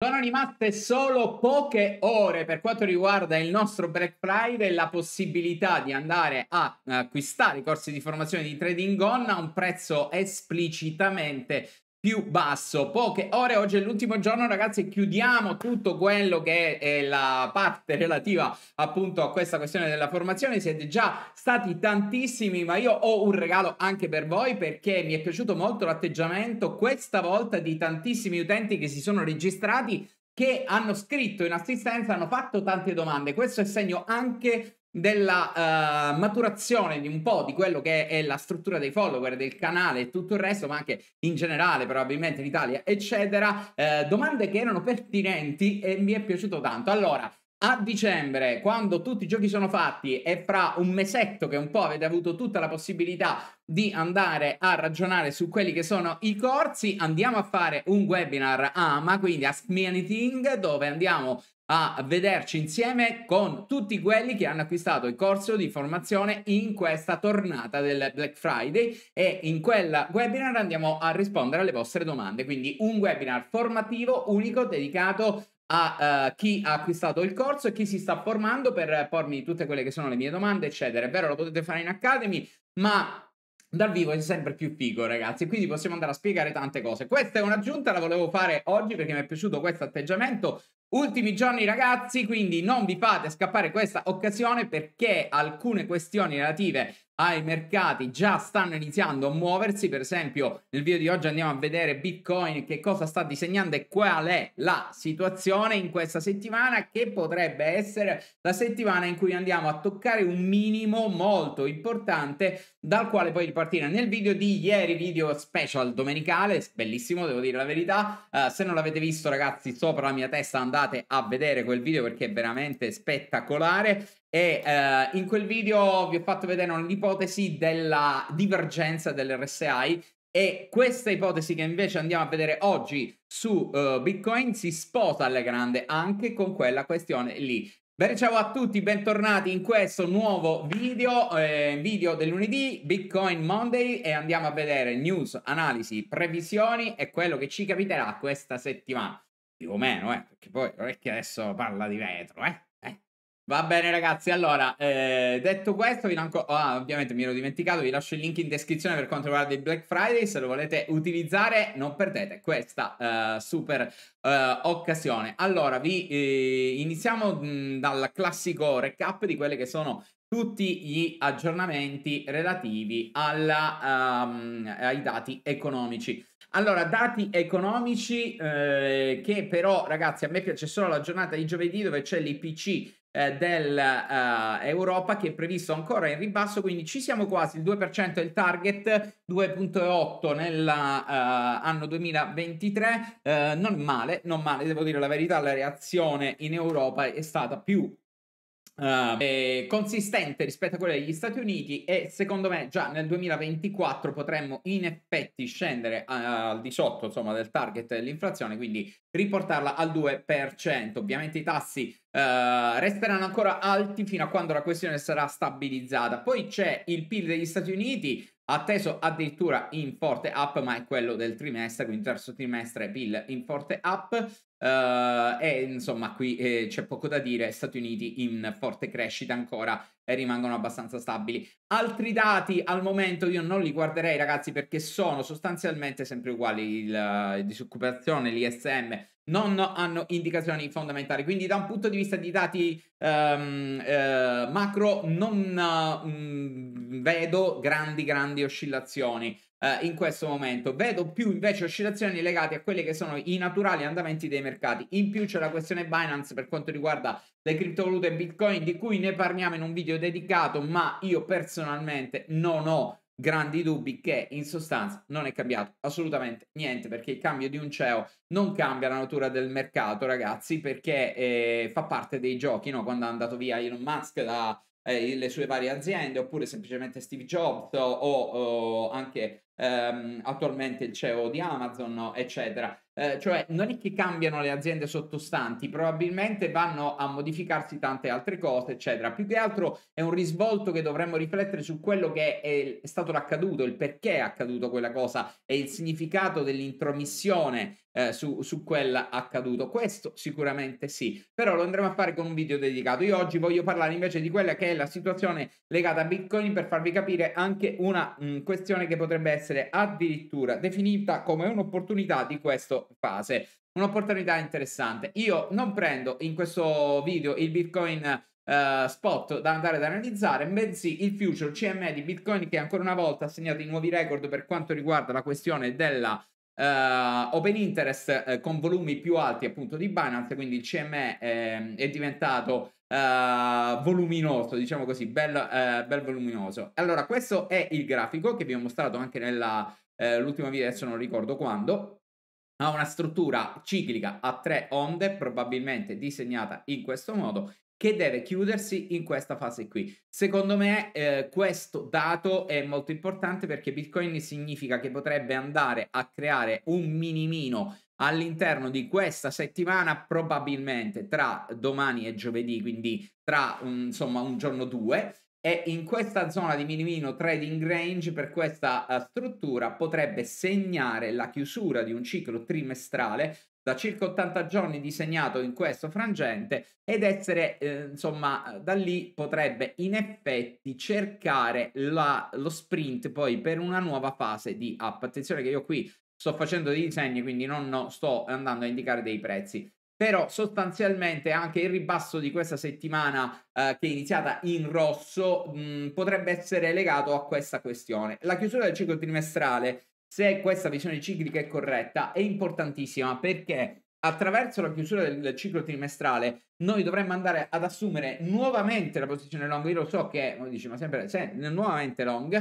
Sono rimaste solo poche ore per quanto riguarda il nostro Black Friday e la possibilità di andare a eh, acquistare i corsi di formazione di Trading On a un prezzo esplicitamente più basso. Poche ore, oggi è l'ultimo giorno ragazzi, chiudiamo tutto quello che è la parte relativa appunto a questa questione della formazione. Siete già stati tantissimi, ma io ho un regalo anche per voi perché mi è piaciuto molto l'atteggiamento questa volta di tantissimi utenti che si sono registrati che hanno scritto in assistenza, hanno fatto tante domande. Questo è segno anche della uh, maturazione di un po' di quello che è la struttura dei follower del canale e tutto il resto, ma anche in generale, probabilmente in Italia, eccetera. Uh, domande che erano pertinenti e mi è piaciuto tanto. Allora, a dicembre, quando tutti i giochi sono fatti e fra un mesetto che un po' avete avuto tutta la possibilità di andare a ragionare su quelli che sono i corsi, andiamo a fare un webinar AMA, quindi Ask Me Anything, dove andiamo a vederci insieme con tutti quelli che hanno acquistato il corso di formazione in questa tornata del Black Friday e in quel webinar andiamo a rispondere alle vostre domande. Quindi un webinar formativo unico dedicato a uh, chi ha acquistato il corso e chi si sta formando per pormi tutte quelle che sono le mie domande, eccetera. È vero, lo potete fare in Academy, ma dal vivo è sempre più figo, ragazzi. Quindi possiamo andare a spiegare tante cose. Questa è un'aggiunta, la volevo fare oggi perché mi è piaciuto questo atteggiamento. Ultimi giorni ragazzi, quindi non vi fate scappare questa occasione perché alcune questioni relative ai mercati già stanno iniziando a muoversi, per esempio nel video di oggi andiamo a vedere Bitcoin che cosa sta disegnando e qual è la situazione in questa settimana che potrebbe essere la settimana in cui andiamo a toccare un minimo molto importante dal quale poi ripartire. Nel video di ieri, video special domenicale, bellissimo devo dire la verità, uh, se non l'avete visto ragazzi sopra la mia testa andate andate a vedere quel video perché è veramente spettacolare. E eh, in quel video vi ho fatto vedere un'ipotesi della divergenza dell'RSI e questa ipotesi che invece andiamo a vedere oggi su uh, Bitcoin si sposa alla grande anche con quella questione lì. Bene, ciao a tutti, bentornati in questo nuovo video, eh, video del lunedì, Bitcoin Monday e andiamo a vedere news, analisi, previsioni e quello che ci capiterà questa settimana più o meno, eh, perché poi non adesso parla di vetro, eh, eh. Va bene ragazzi, allora, eh, detto questo, vi lanco... ah, ovviamente mi ero dimenticato, vi lascio il link in descrizione per quanto riguarda il Black Friday, se lo volete utilizzare non perdete questa uh, super uh, occasione. Allora, vi eh, iniziamo mh, dal classico recap di quelli che sono tutti gli aggiornamenti relativi alla, um, ai dati economici allora, dati economici eh, che però, ragazzi, a me piace solo la giornata di giovedì dove c'è l'IPC eh, dell'Europa eh, che è previsto ancora in ribasso, quindi ci siamo quasi, il 2% è il target, 2.8 nell'anno eh, 2023, eh, non male, non male, devo dire la verità, la reazione in Europa è stata più Uh, consistente rispetto a quella degli Stati Uniti e secondo me già nel 2024 potremmo in effetti scendere al 18 insomma, del target dell'inflazione quindi riportarla al 2% ovviamente i tassi uh, resteranno ancora alti fino a quando la questione sarà stabilizzata poi c'è il PIL degli Stati Uniti atteso addirittura in forte up, ma è quello del trimestre, quindi terzo trimestre PIL in forte up. Uh, e insomma, qui eh, c'è poco da dire: Stati Uniti in forte crescita ancora e rimangono abbastanza stabili. Altri dati al momento io non li guarderei, ragazzi, perché sono sostanzialmente sempre uguali. Il, la eh, disoccupazione, l'ISM non hanno indicazioni fondamentali. Quindi, da un punto di vista di dati um, uh, macro, non uh, mm, mh, vedo grandi, grandi oscillazioni eh, in questo momento. Vedo più invece oscillazioni legate a quelli che sono i naturali andamenti dei mercati. In più c'è la questione Binance per quanto riguarda le criptovalute e Bitcoin, di cui ne parliamo in un video dedicato, ma io personalmente non ho grandi dubbi che in sostanza non è cambiato assolutamente niente perché il cambio di un CEO non cambia la natura del mercato ragazzi perché eh, fa parte dei giochi no? quando è andato via Elon Musk da eh, le sue varie aziende oppure semplicemente Steve Jobs o, o anche ehm, attualmente il CEO di Amazon no? eccetera eh, cioè non è che cambiano le aziende sottostanti, probabilmente vanno a modificarsi tante altre cose, eccetera. Più che altro è un risvolto che dovremmo riflettere su quello che è, è stato l'accaduto, il perché è accaduto quella cosa e il significato dell'intromissione eh, su, su quella accaduto. Questo sicuramente sì, però lo andremo a fare con un video dedicato. Io oggi voglio parlare invece di quella che è la situazione legata a Bitcoin per farvi capire anche una mh, mm, questione che potrebbe essere addirittura definita come un'opportunità di questa fase. Un'opportunità interessante. Io non prendo in questo video il Bitcoin eh, spot da andare ad analizzare, bensì il future CME di Bitcoin che ancora una volta ha segnato i nuovi record per quanto riguarda la questione della Uh, open interest eh, con volumi più alti appunto di Binance, quindi il CME eh, è diventato eh, voluminoso, diciamo così, bel, eh, bel, voluminoso. Allora, questo è il grafico che vi ho mostrato anche nell'ultima eh, video, adesso non ricordo quando. Ha una struttura ciclica a tre onde, probabilmente disegnata in questo modo, che deve chiudersi in questa fase qui. Secondo me eh, questo dato è molto importante perché Bitcoin significa che potrebbe andare a creare un minimino all'interno di questa settimana, probabilmente tra domani e giovedì, quindi tra un, insomma un giorno o due. E in questa zona di minimino trading range per questa uh, struttura potrebbe segnare la chiusura di un ciclo trimestrale da circa 80 giorni disegnato in questo frangente ed essere, eh, insomma, da lì potrebbe in effetti cercare la, lo sprint poi per una nuova fase di app. Attenzione che io qui sto facendo dei disegni, quindi non no, sto andando a indicare dei prezzi però sostanzialmente anche il ribasso di questa settimana eh, che è iniziata in rosso mh, mm, potrebbe essere legato a questa questione. La chiusura del ciclo trimestrale se questa visione ciclica è corretta, è importantissima perché attraverso la chiusura del ciclo trimestrale noi dovremmo andare ad assumere nuovamente la posizione long. Io lo so che, come dici, ma sempre se, nuovamente long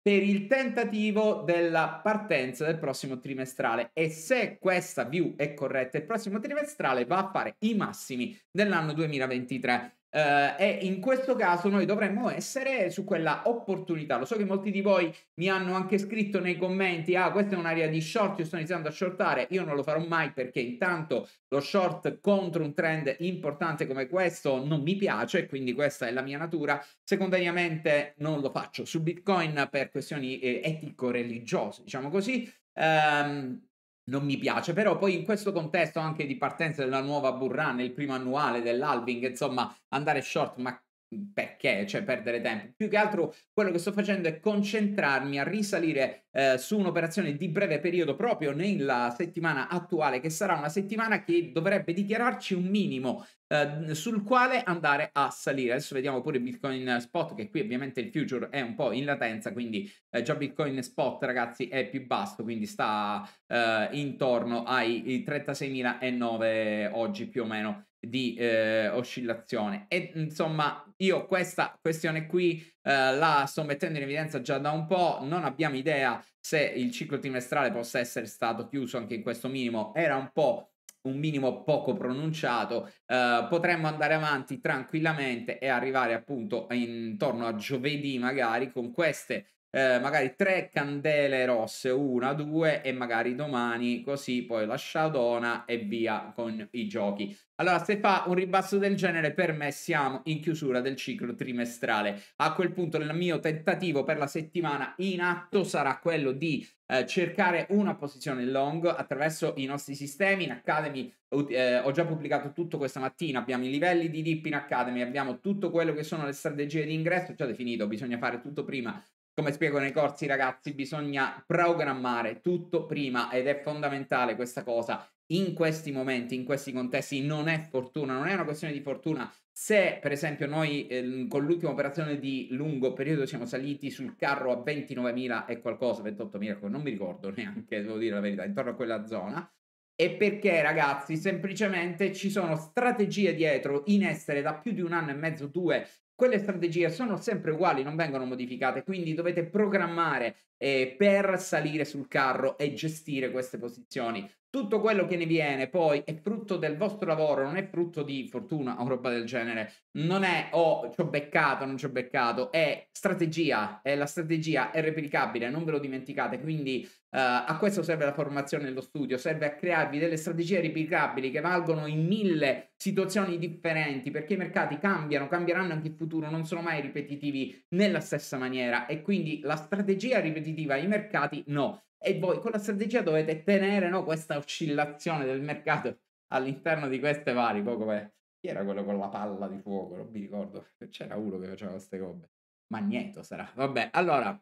per il tentativo della partenza del prossimo trimestrale e se questa view è corretta il prossimo trimestrale va a fare i massimi dell'anno 2023 Uh, e in questo caso noi dovremmo essere su quella opportunità. Lo so che molti di voi mi hanno anche scritto nei commenti: Ah, questa è un'area di short. Io sto iniziando a shortare. Io non lo farò mai perché intanto lo short contro un trend importante come questo non mi piace, quindi questa è la mia natura. Secondariamente, non lo faccio su Bitcoin per questioni eh, etico-religiose, diciamo così. Um, non mi piace, però poi in questo contesto anche di partenza della nuova Burrana, il primo annuale dell'Alving, insomma, andare short ma Mhmm, perché, cioè perdere tempo. Più che altro quello che sto facendo è concentrarmi a risalire eh, su un'operazione di breve periodo proprio nella settimana attuale, che sarà una settimana che dovrebbe dichiararci un minimo eh, sul quale andare a salire. Adesso vediamo pure Bitcoin Spot, che qui ovviamente il future è un po' in latenza, quindi eh, già Bitcoin Spot, ragazzi, è più basso, quindi sta ehm, intorno ai 36.009 oggi più o meno di eh, oscillazione. E insomma, io questa questione qui eh, la sto mettendo in evidenza già da un po', non abbiamo idea se il ciclo trimestrale possa essere stato chiuso anche in questo minimo, era un po' un minimo poco pronunciato, eh, potremmo andare avanti tranquillamente e arrivare appunto intorno a giovedì magari con queste eh, magari tre candele rosse, una, due e magari domani così poi la shadowna e via con i giochi. Allora se fa un ribasso del genere per me siamo in chiusura del ciclo trimestrale. A quel punto il mio tentativo per la settimana in atto sarà quello di eh, cercare una posizione long attraverso i nostri sistemi in Academy. Eh, ho già pubblicato tutto questa mattina, abbiamo i livelli di dip in Academy, abbiamo tutto quello che sono le strategie di ingresso già definito, bisogna fare tutto prima come spiego nei corsi ragazzi, bisogna programmare tutto prima ed è fondamentale questa cosa. In questi momenti, in questi contesti, non è fortuna, non è una questione di fortuna. Se per esempio noi eh, con l'ultima operazione di lungo periodo siamo saliti sul carro a 29.000 e qualcosa, 28.000, non mi ricordo neanche, devo dire la verità, intorno a quella zona, e perché, ragazzi, semplicemente ci sono strategie dietro in essere da più di un anno e mezzo, due, quelle strategie sono sempre uguali, non vengono modificate, quindi dovete programmare eh, per salire sul carro e gestire queste posizioni. Tutto quello che ne viene poi è frutto del vostro lavoro, non è frutto di fortuna o roba del genere, non è oh ci ho beccato, non ci ho beccato, è strategia, è la strategia è replicabile, non ve lo dimenticate, quindi eh, a questo serve la formazione e lo studio, serve a crearvi delle strategie replicabili che valgono in mille situazioni differenti perché i mercati cambiano, cambieranno anche in futuro futuro non sono mai ripetitivi nella stessa maniera e quindi la strategia ripetitiva ai mercati no. E voi con la strategia dovete tenere no, questa oscillazione del mercato all'interno di queste varie, poi come chi era quello con la palla di fuoco, non mi ricordo, c'era uno che faceva queste cose, Magneto sarà. Vabbè, allora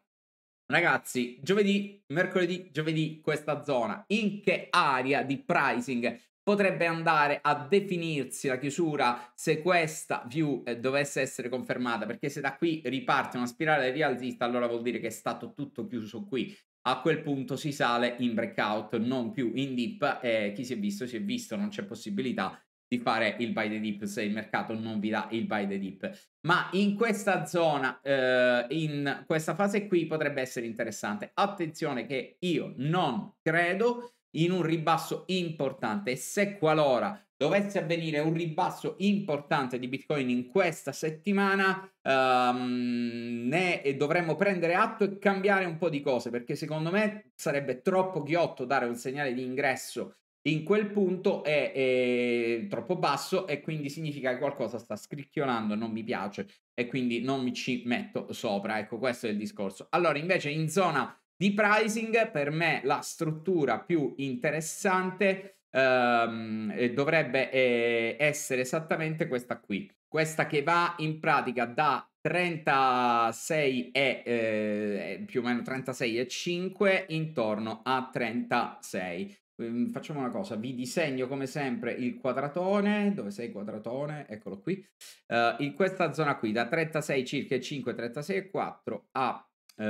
Ragazzi, giovedì, mercoledì, giovedì, questa zona, in che area di pricing potrebbe andare a definirsi la chiusura se questa view eh, dovesse essere confermata, perché se da qui riparte una spirale rialzista, allora vuol dire che è stato tutto chiuso qui. A quel punto si sale in breakout, non più in dip, e eh, chi si è visto si è visto, non c'è possibilità di fare il buy the dip se il mercato non vi dà il buy the dip. Ma in questa zona, eh, in questa fase qui, potrebbe essere interessante. Attenzione che io non credo in un ribasso importante e se qualora dovesse avvenire un ribasso importante di Bitcoin in questa settimana, um, ne dovremmo prendere atto e cambiare un po' di cose, perché secondo me sarebbe troppo ghiotto dare un segnale di ingresso in quel punto è, è, troppo basso e quindi significa che qualcosa sta scricchiolando, non mi piace e quindi non mi ci metto sopra. Ecco, questo è il discorso. Allora, invece in zona di pricing, per me la struttura più interessante ehm, dovrebbe eh, essere esattamente questa qui, questa che va in pratica da 36 e eh, eh, più o meno 36,5 intorno a 36. Ehm, facciamo una cosa, vi disegno come sempre il quadratone, dove sei il quadratone, eccolo qui, uh, in questa zona qui da 36 circa 5, 36,4 a eh,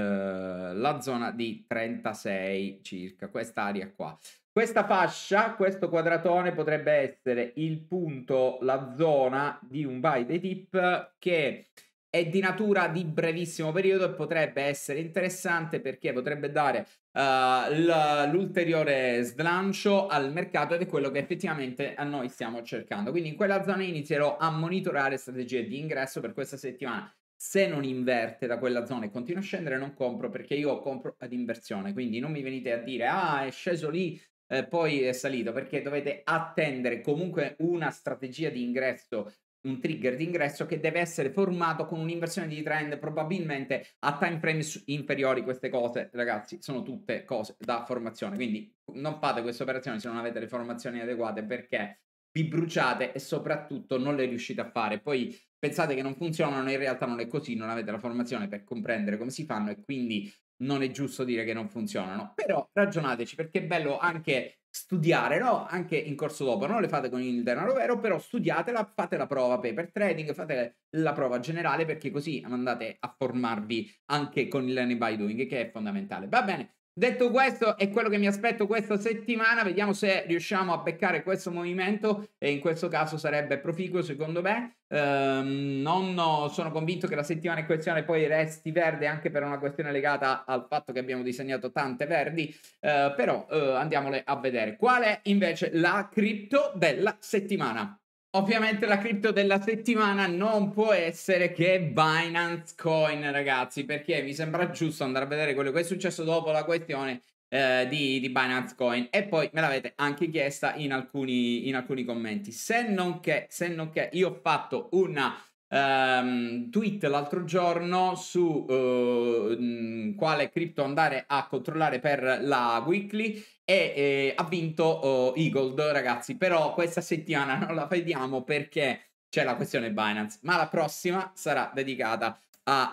la zona di 36 circa, questa area qua. Questa fascia, questo quadratone potrebbe essere il punto, la zona di un buy the tip che è di natura di brevissimo periodo e potrebbe essere interessante perché potrebbe dare uh, l'ulteriore slancio al mercato ed è quello che effettivamente a eh, noi stiamo cercando. Quindi in quella zona inizierò a monitorare strategie di ingresso per questa settimana se non inverte da quella zona e continua a scendere non compro perché io compro ad inversione, quindi non mi venite a dire ah è sceso lì, eh, poi è salito, perché dovete attendere comunque una strategia di ingresso un trigger di ingresso che deve essere formato con un'inversione di trend probabilmente a time frame inferiori queste cose ragazzi sono tutte cose da formazione quindi non fate questa operazione se non avete le formazioni adeguate perché vi bruciate e soprattutto non le riuscite a fare. Poi pensate che non funzionano, in realtà non è così, non avete la formazione per comprendere come si fanno e quindi non è giusto dire che non funzionano. Però ragionateci perché è bello anche studiare, no? Anche in corso dopo, non le fate con il denaro vero, però studiatela, fate la prova paper trading, fate la prova generale perché così andate a formarvi anche con il learning by doing che è fondamentale. Va bene, Detto questo, è quello che mi aspetto questa settimana. Vediamo se riusciamo a beccare questo movimento. E in questo caso sarebbe proficuo, secondo me. Ehm, non sono convinto che la settimana in questione poi resti verde anche per una questione legata al fatto che abbiamo disegnato tante verdi. Eh, però eh, andiamole a vedere. Qual è invece la cripto della settimana? Ovviamente la cripto della settimana non può essere che Binance Coin, ragazzi, perché mi sembra giusto andare a vedere quello che è successo dopo la questione eh, di, di, Binance Coin e poi me l'avete anche chiesta in alcuni, in alcuni commenti. Se non, che, se non che io ho fatto una um, tweet l'altro giorno su uh, quale cripto andare a controllare per la weekly e eh, ha vinto uh, eh, Eagold ragazzi però questa settimana non la vediamo perché c'è la questione Binance ma la prossima sarà dedicata a,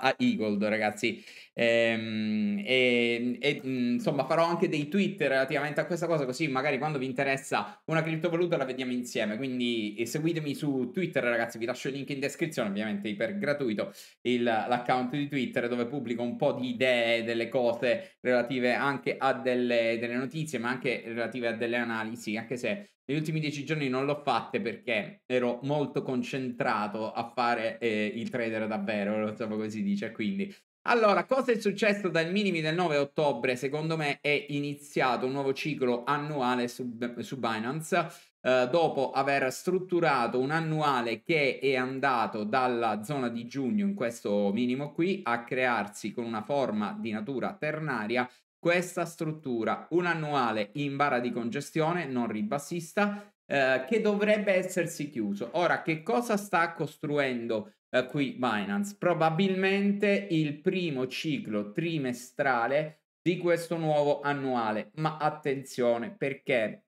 uh, a Eagold ragazzi Ehm, e, e, e, mm, insomma farò anche dei tweet relativamente a questa cosa così magari quando vi interessa una criptovaluta la vediamo insieme quindi eh, seguitemi su Twitter ragazzi vi lascio il link in descrizione ovviamente per gratuito il, l'account di Twitter dove pubblico un po' di idee delle cose relative anche a delle, delle notizie ma anche relative a delle analisi anche se negli ultimi dieci giorni non l'ho fatte perché ero molto concentrato a fare eh, il trader davvero, lo so così dice, quindi allora, cosa è successo dal minimi del 9 ottobre? Secondo me è iniziato un nuovo ciclo annuale su, su Binance. Eh, dopo aver strutturato un annuale che è andato dalla zona di giugno in questo minimo qui a crearsi con una forma di natura ternaria questa struttura, un annuale in bara di congestione non ribassista eh, che dovrebbe essersi chiuso. Ora, che cosa sta costruendo eh, qui Binance, probabilmente il primo ciclo trimestrale di questo nuovo annuale. Ma attenzione perché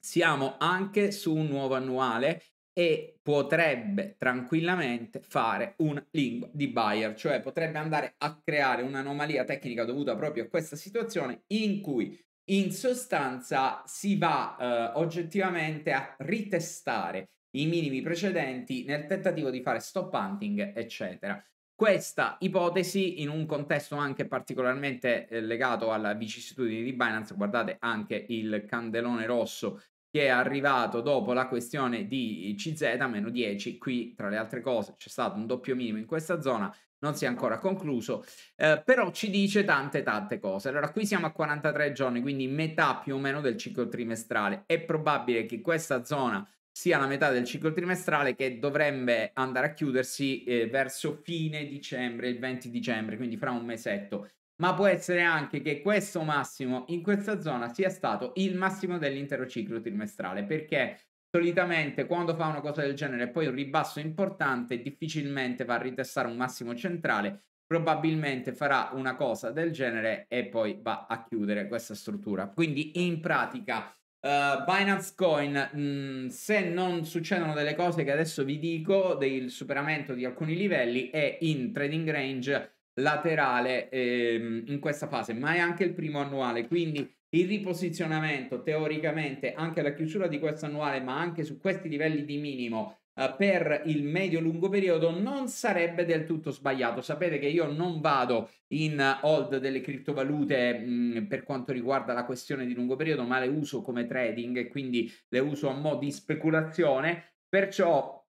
siamo anche su un nuovo annuale e potrebbe tranquillamente fare una lingua di buyer, cioè potrebbe andare a creare un'anomalia tecnica dovuta proprio a questa situazione in cui in sostanza si va eh, oggettivamente a ritestare i minimi precedenti nel tentativo di fare stop hunting, eccetera. Questa ipotesi, in un contesto anche particolarmente eh, legato alla vicissitudine di Binance, guardate anche il candelone rosso che è arrivato dopo la questione di CZ-10, qui tra le altre cose c'è stato un doppio minimo in questa zona, non si è ancora concluso, eh, però ci dice tante tante cose. Allora qui siamo a 43 giorni, quindi metà più o meno del ciclo trimestrale, è probabile che questa zona sia la metà del ciclo trimestrale che dovrebbe andare a chiudersi eh, verso fine dicembre, il 20 dicembre, quindi fra un mesetto. Ma può essere anche che questo massimo in questa zona sia stato il massimo dell'intero ciclo trimestrale, perché solitamente quando fa una cosa del genere e poi un ribasso importante, difficilmente va a ritestare un massimo centrale, probabilmente farà una cosa del genere e poi va a chiudere questa struttura. Quindi in pratica Uh, Binance Coin, mh, mm, se non succedono delle cose che adesso vi dico, del superamento di alcuni livelli, è in trading range laterale ehm, in questa fase, ma è anche il primo annuale, quindi il riposizionamento teoricamente anche alla chiusura di questo annuale, ma anche su questi livelli di minimo eh, per il medio-lungo periodo non sarebbe del tutto sbagliato. Sapete che io non vado in hold delle criptovalute mh, mm, per quanto riguarda la questione di lungo periodo, ma le uso come trading e quindi le uso a mo' di speculazione. Perciò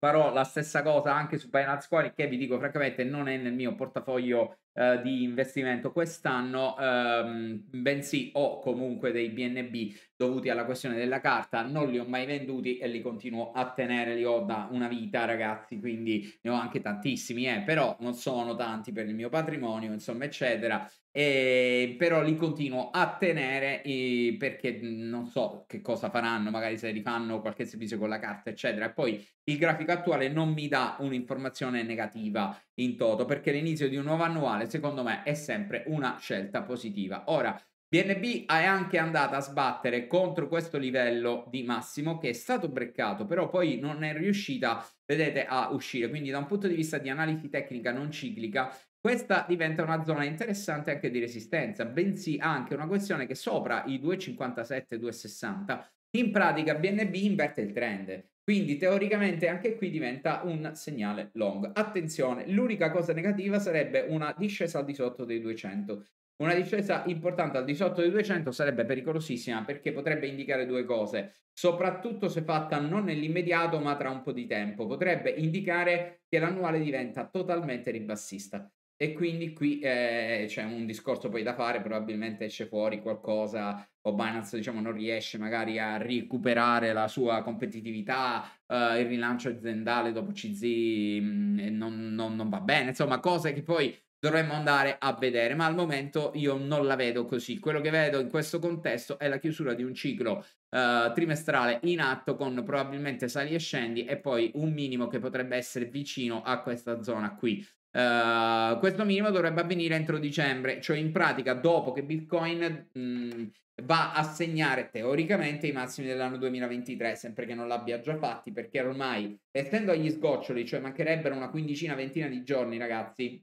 farò la stessa cosa anche su Binance Coin che vi dico francamente non è nel mio portafoglio eh, di investimento quest'anno, ehm, bensì ho comunque dei BNB dovuti alla questione della carta, non li ho mai venduti e li continuo a tenere, li ho da una vita ragazzi, quindi ne ho anche tantissimi, eh, però non sono tanti per il mio patrimonio, insomma, eccetera, e ehm, però li continuo a tenere eh, perché non so che cosa faranno, magari se rifanno qualche servizio con la carta, eccetera. E poi il grafico attuale non mi dà un'informazione negativa in toto perché l'inizio di un nuovo annuale personale, secondo me, è sempre una scelta positiva. Ora, BNB è anche andata a sbattere contro questo livello di massimo che è stato breccato, però poi non è riuscita, vedete, a uscire. Quindi da un punto di vista di analisi tecnica non ciclica, questa diventa una zona interessante anche di resistenza, bensì anche una questione che sopra i 2,57-2,60 in pratica BNB inverte il trend, quindi teoricamente anche qui diventa un segnale long. Attenzione, l'unica cosa negativa sarebbe una discesa al di sotto dei 200. Una discesa importante al di sotto dei 200 sarebbe pericolosissima perché potrebbe indicare due cose, soprattutto se fatta non nell'immediato ma tra un po' di tempo. Potrebbe indicare che l'annuale diventa totalmente ribassista. E quindi qui eh, c'è un discorso poi da fare, probabilmente esce fuori qualcosa o Binance diciamo, non riesce magari a recuperare la sua competitività, eh, il rilancio aziendale dopo CZ mh, mm, non, non, non va bene, insomma cose che poi dovremmo andare a vedere, ma al momento io non la vedo così. Quello che vedo in questo contesto è la chiusura di un ciclo uh, trimestrale in atto con probabilmente sali e scendi e poi un minimo che potrebbe essere vicino a questa zona qui. Uh, questo minimo dovrebbe avvenire entro dicembre, cioè in pratica dopo che Bitcoin mh, va a segnare teoricamente i massimi dell'anno 2023, sempre che non l'abbia già fatti, perché ormai essendo agli sgoccioli, cioè mancherebbero una quindicina, ventina di giorni, ragazzi.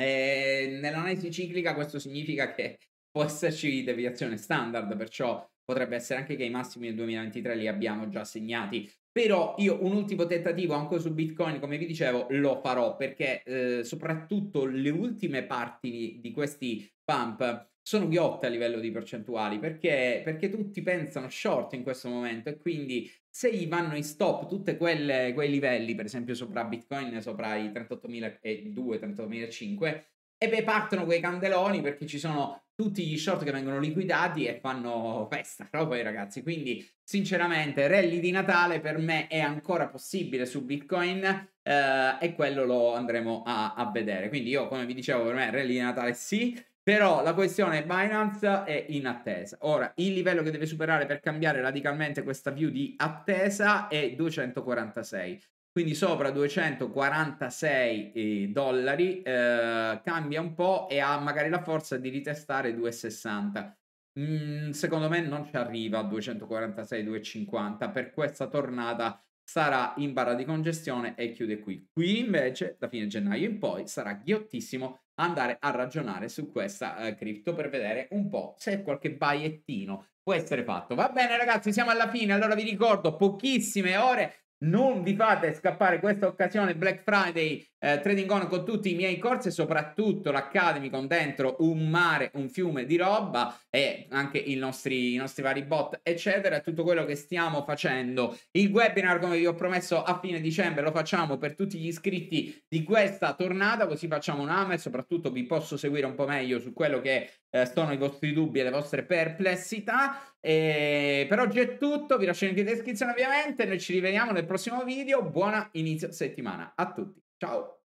Eh, nell'analisi ciclica questo significa che può esserci deviazione standard, perciò potrebbe essere anche che i massimi del 2023 li abbiamo già segnati. Però io un ultimo tentativo anche su Bitcoin, come vi dicevo, lo farò perché eh, soprattutto le ultime parti di questi pump sono ghiotte a livello di percentuali perché, perché, tutti pensano short in questo momento e quindi se gli vanno in stop tutti quei livelli, per esempio sopra Bitcoin, sopra i 38.002, 38.005, e beh partono quei candeloni perché ci sono tutti gli short che vengono liquidati e fanno festa, no? Poi ragazzi, quindi sinceramente rally di Natale per me è ancora possibile su Bitcoin eh, e quello lo andremo a, a, vedere. Quindi io, come vi dicevo, per me rally di Natale sì, però la questione Binance è in attesa. Ora, il livello che deve superare per cambiare radicalmente questa view di attesa è 246 quindi sopra 246 eh, dollari eh, cambia un po' e ha magari la forza di ritestare 260 mm, secondo me non ci arriva a 246 250 per questa tornata sarà in barra di congestione e chiude qui qui invece da fine gennaio in poi sarà ghiottissimo andare a ragionare su questa eh, cripto per vedere un po' se qualche baiettino può essere fatto va bene ragazzi siamo alla fine allora vi ricordo pochissime ore non vi fate scappare questa occasione Black Friday eh, Trading On con tutti i miei corsi e soprattutto l'Academy con dentro un mare, un fiume di roba e anche i nostri, i nostri vari bot eccetera, tutto quello che stiamo facendo. Il webinar come vi ho promesso a fine dicembre lo facciamo per tutti gli iscritti di questa tornata così facciamo un'AMA e soprattutto vi posso seguire un po' meglio su quello che eh, sono i vostri dubbi e le vostre perplessità. E eh, per oggi è tutto, vi lascio il in descrizione ovviamente, noi ci rivediamo nel prossimo video, buona inizio settimana a tutti, ciao!